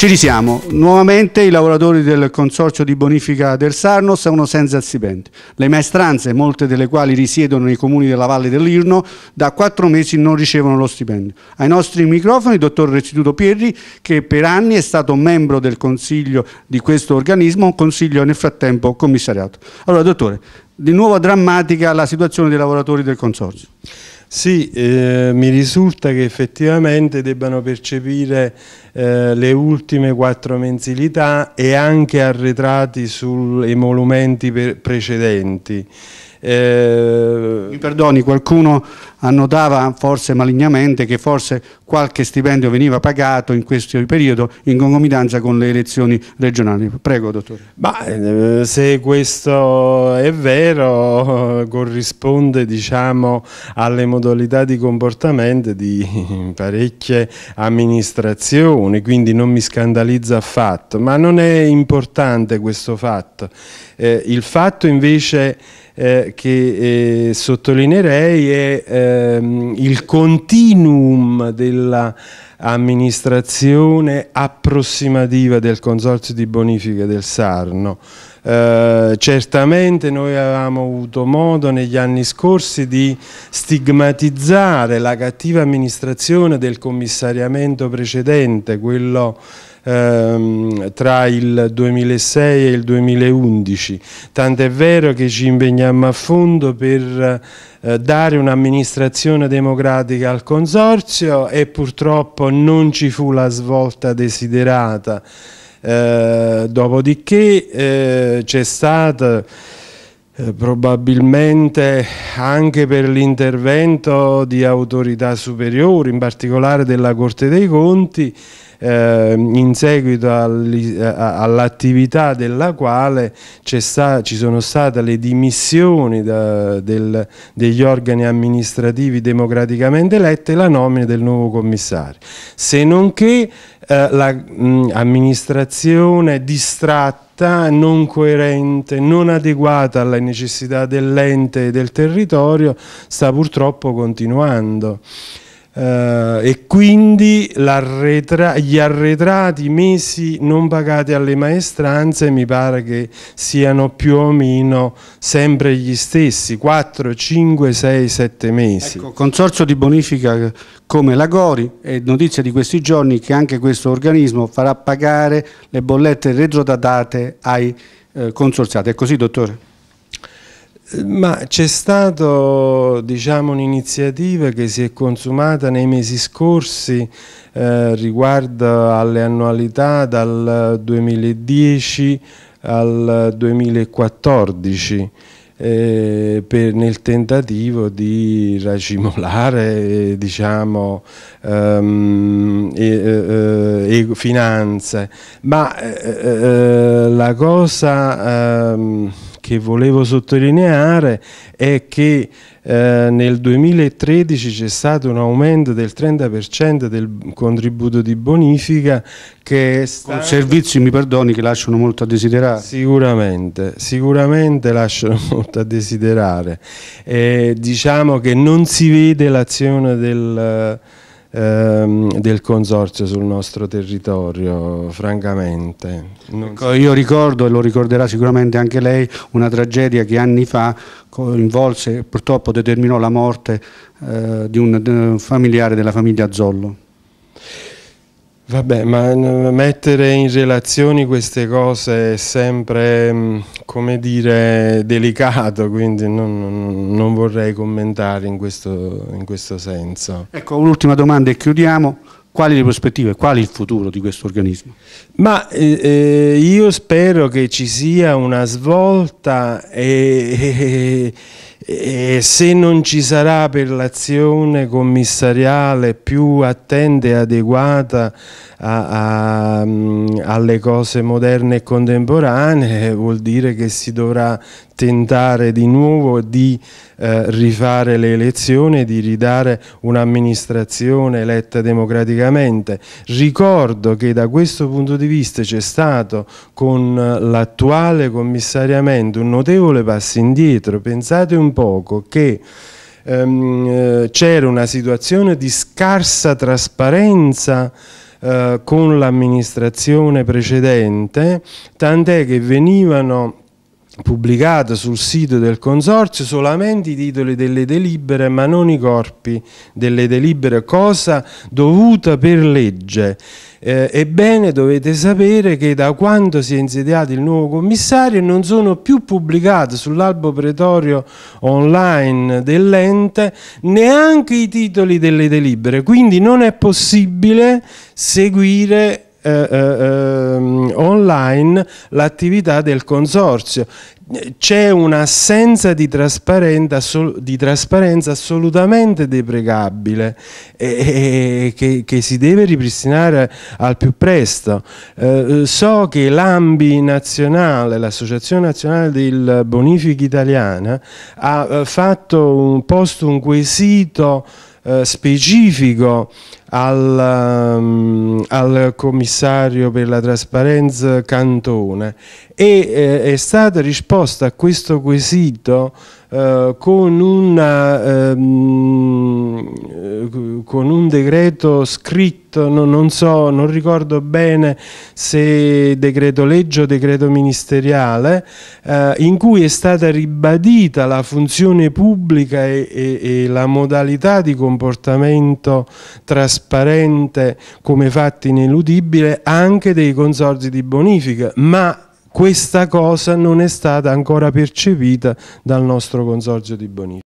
Ci risiamo, nuovamente i lavoratori del Consorzio di Bonifica del Sarno sono senza stipendi. Le maestranze, molte delle quali risiedono nei comuni della Valle dell'Irno, da quattro mesi non ricevono lo stipendio. Ai nostri microfoni il dottor Restituto Pierri, che per anni è stato membro del consiglio di questo organismo, consiglio nel frattempo commissariato. Allora dottore, di nuovo drammatica la situazione dei lavoratori del Consorzio. Sì, eh, mi risulta che effettivamente debbano percepire eh, le ultime quattro mensilità e anche arretrati sui emolumenti precedenti. Eh... Mi perdoni, qualcuno annotava forse malignamente che forse qualche stipendio veniva pagato in questo periodo in concomitanza con le elezioni regionali. Prego, dottore. Ma eh, se questo è vero, corrisponde diciamo, alle modalità di comportamento di parecchie amministrazioni, quindi non mi scandalizza affatto, ma non è importante questo fatto. Eh, il fatto invece eh, che eh, sottolineerei è eh, ehm, il continuum dell'amministrazione approssimativa del Consorzio di Bonifica del Sarno. Eh, certamente noi avevamo avuto modo negli anni scorsi di stigmatizzare la cattiva amministrazione del commissariamento precedente, quello ehm, tra il 2006 e il 2011, tant'è vero che ci impegniamo a fondo per eh, dare un'amministrazione democratica al Consorzio e purtroppo non ci fu la svolta desiderata. Eh, dopodiché eh, c'è stata eh, probabilmente anche per l'intervento di autorità superiori, in particolare della Corte dei Conti, eh, in seguito all'attività della quale sta, ci sono state le dimissioni da, del, degli organi amministrativi democraticamente eletti e la nomina del nuovo commissario, se non che eh, l'amministrazione mm, distratta non coerente, non adeguata alle necessità dell'ente e del territorio sta purtroppo continuando. Uh, e quindi gli arretrati mesi non pagati alle maestranze mi pare che siano più o meno sempre gli stessi 4, 5, 6, 7 mesi ecco, Consorzio di bonifica come la Gori è notizia di questi giorni che anche questo organismo farà pagare le bollette retrodatate ai eh, consorziati è così dottore? Ma c'è stata diciamo, un'iniziativa che si è consumata nei mesi scorsi eh, riguardo alle annualità dal 2010 al 2014 eh, per, nel tentativo di racimolare diciamo, ehm, eh, eh finanze. Ma eh, eh, la cosa... Ehm, che volevo sottolineare è che eh, nel 2013 c'è stato un aumento del 30% del contributo di bonifica che è stato... servizi, mi perdoni, che lasciano molto a desiderare. Sicuramente, sicuramente lasciano molto a desiderare. Eh, diciamo che non si vede l'azione del ehm, del consorzio sul nostro territorio, francamente. Ecco, io ricordo, e lo ricorderà sicuramente anche lei, una tragedia che anni fa coinvolse, purtroppo determinò la morte eh, di un familiare della famiglia Zollo. Vabbè, ma mettere in relazione queste cose è sempre, mm, come dire, delicato, quindi non, non vorrei commentare in questo, in questo senso. Ecco, un'ultima domanda e chiudiamo. Quali le prospettive, quali il futuro di questo organismo? Ma eh, eh, io spero che ci sia una svolta e, e, e se non ci sarà per l'azione commissariale più attenta e adeguata a, a, alle cose moderne e contemporanee, vuol dire che si dovrà tentare di nuovo di eh, rifare le elezioni, di ridare un'amministrazione eletta democraticamente. Ricordo che da questo punto di vista c'è stato con eh, l'attuale commissariamento un notevole passo indietro. Pensate un poco che ehm, eh, c'era una situazione di scarsa trasparenza eh, con l'amministrazione precedente, tant'è che venivano pubblicata sul sito del Consorzio solamente i titoli delle delibere ma non i corpi delle delibere, cosa dovuta per legge. Eh, ebbene dovete sapere che da quando si è insediato il nuovo commissario non sono più pubblicati sull'albo pretorio online dell'ente neanche i titoli delle delibere, quindi non è possibile seguire eh, eh, ehm, online l'attività del consorzio c'è un'assenza di, di, trasparenza assolutamente deprecabile e, e che, che, si deve ripristinare al più presto. Eh, so che l'AMBI nazionale, l'Associazione Nazionale del Bonifico Italiana, ha eh, fatto un, posto un quesito eh, specifico al, um, al commissario per la trasparenza Cantone e eh, è stata risposta a questo quesito eh, con, una, ehm, eh, con un decreto scritto non, non, so, non ricordo bene se decreto legge o decreto ministeriale, eh, in cui è stata ribadita la funzione pubblica e, e, e la modalità di comportamento trasparente trasparente come fatto ineludibile anche dei consorzi di bonifica, ma questa cosa non è stata ancora percepita dal nostro consorzio di bonifica.